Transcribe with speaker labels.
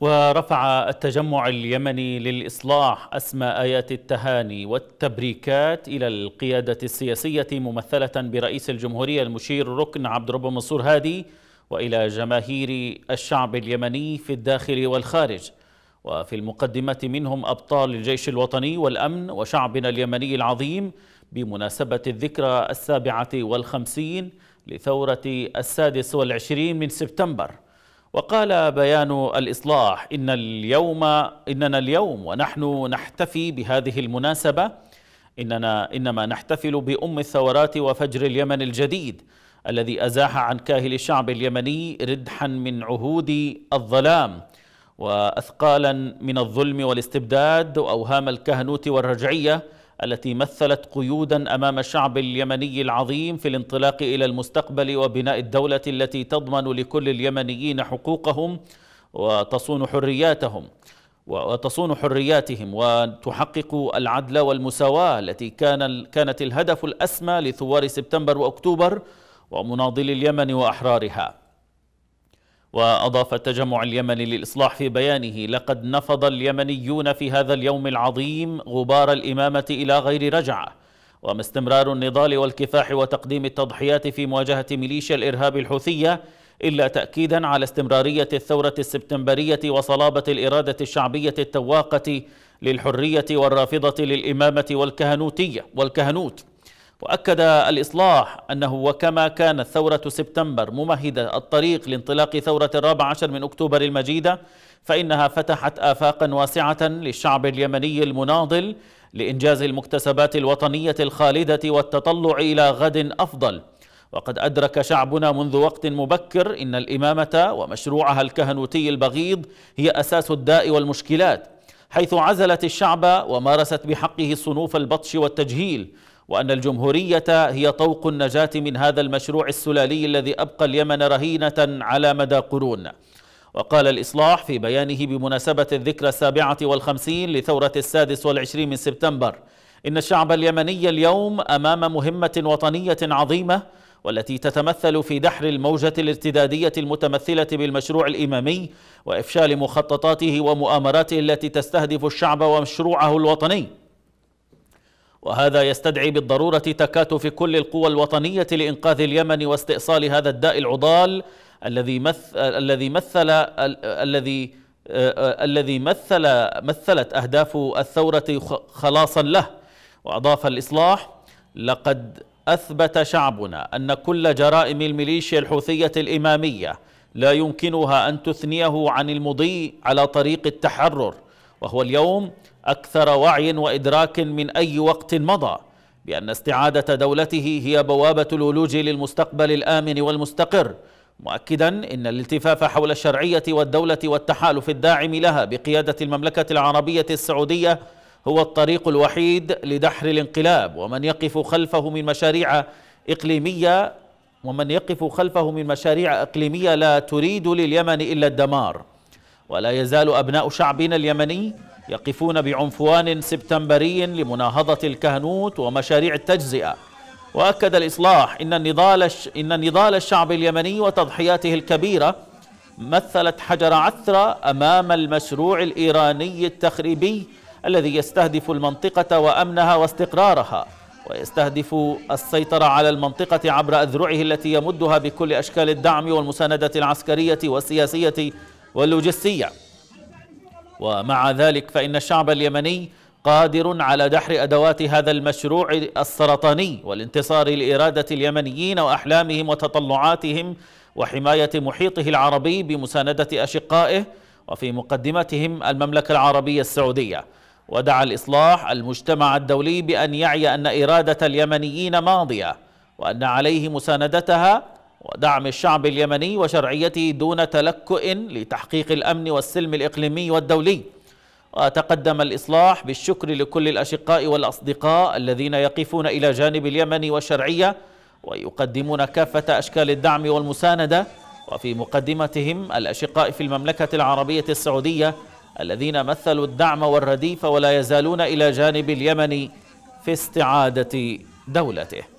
Speaker 1: ورفع التجمع اليمني للإصلاح أسمى آيات التهاني والتبريكات إلى القيادة السياسية ممثلة برئيس الجمهورية المشير ركن عبد رب منصور هادي وإلى جماهير الشعب اليمني في الداخل والخارج وفي المقدمة منهم أبطال الجيش الوطني والأمن وشعبنا اليمني العظيم بمناسبة الذكرى السابعة والخمسين لثورة السادس والعشرين من سبتمبر وقال بيان الإصلاح إن اليوم إننا اليوم ونحن نحتفي بهذه المناسبة إننا إنما نحتفل بأم الثورات وفجر اليمن الجديد الذي أزاح عن كاهل الشعب اليمني ردحا من عهود الظلام وأثقالا من الظلم والاستبداد وأوهام الكهنوت والرجعية التي مثلت قيودا امام الشعب اليمني العظيم في الانطلاق الى المستقبل وبناء الدوله التي تضمن لكل اليمنيين حقوقهم وتصون حرياتهم وتصون حرياتهم وتحقق العدل والمساواه التي كان كانت الهدف الاسمى لثوار سبتمبر واكتوبر ومناضلي اليمن واحرارها وأضاف التجمع اليمني للإصلاح في بيانه لقد نفض اليمنيون في هذا اليوم العظيم غبار الإمامة إلى غير رجعة وما استمرار النضال والكفاح وتقديم التضحيات في مواجهة ميليشيا الإرهاب الحوثية إلا تأكيدا على استمرارية الثورة السبتمبرية وصلابة الإرادة الشعبية التواقة للحرية والرافضة للإمامة والكهنوتية والكهنوت وأكد الإصلاح أنه وكما كانت ثورة سبتمبر ممهدة الطريق لانطلاق ثورة الرابع عشر من أكتوبر المجيدة فإنها فتحت آفاقا واسعة للشعب اليمني المناضل لإنجاز المكتسبات الوطنية الخالدة والتطلع إلى غد أفضل وقد أدرك شعبنا منذ وقت مبكر إن الإمامة ومشروعها الكهنوتي البغيض هي أساس الداء والمشكلات حيث عزلت الشعب ومارست بحقه صنوف البطش والتجهيل وأن الجمهورية هي طوق النجاة من هذا المشروع السلالي الذي أبقى اليمن رهينة على مدى قرون وقال الإصلاح في بيانه بمناسبة الذكرى السابعة والخمسين لثورة السادس والعشرين من سبتمبر إن الشعب اليمني اليوم أمام مهمة وطنية عظيمة والتي تتمثل في دحر الموجة الارتدادية المتمثلة بالمشروع الإمامي وإفشال مخططاته ومؤامراته التي تستهدف الشعب ومشروعه الوطني وهذا يستدعي بالضرورة تكاتف كل القوى الوطنية لإنقاذ اليمن واستئصال هذا الداء العضال الذي مثل الذي مثل الذي الذي مثل مثلت أهداف الثورة خلاصا له وأضاف الإصلاح لقد أثبت شعبنا أن كل جرائم الميليشيا الحوثية الإمامية لا يمكنها أن تثنيه عن المضي على طريق التحرر وهو اليوم اكثر وعي وادراك من اي وقت مضى بان استعاده دولته هي بوابه الولوج للمستقبل الامن والمستقر مؤكدا ان الالتفاف حول الشرعيه والدوله والتحالف الداعم لها بقياده المملكه العربيه السعوديه هو الطريق الوحيد لدحر الانقلاب ومن يقف خلفه من مشاريع اقليميه ومن يقف خلفه من مشاريع اقليميه لا تريد لليمن الا الدمار ولا يزال ابناء شعبنا اليمني يقفون بعنفوان سبتمبري لمناهضة الكهنوت ومشاريع التجزئة وأكد الإصلاح إن النضال, إن النضال الشعب اليمني وتضحياته الكبيرة مثلت حجر عثرة أمام المشروع الإيراني التخريبي الذي يستهدف المنطقة وأمنها واستقرارها ويستهدف السيطرة على المنطقة عبر أذرعه التي يمدها بكل أشكال الدعم والمساندة العسكرية والسياسية واللوجستية ومع ذلك فإن الشعب اليمني قادر على دحر أدوات هذا المشروع السرطاني والانتصار لإرادة اليمنيين وأحلامهم وتطلعاتهم وحماية محيطه العربي بمساندة أشقائه وفي مقدمتهم المملكة العربية السعودية ودعا الإصلاح المجتمع الدولي بأن يعي أن إرادة اليمنيين ماضية وأن عليه مساندتها ودعم الشعب اليمني وشرعيته دون تلكؤ لتحقيق الأمن والسلم الإقليمي والدولي وتقدم الإصلاح بالشكر لكل الأشقاء والأصدقاء الذين يقفون إلى جانب اليمن والشرعية ويقدمون كافة أشكال الدعم والمساندة وفي مقدمتهم الأشقاء في المملكة العربية السعودية الذين مثلوا الدعم والرديف ولا يزالون إلى جانب اليمن في استعادة دولته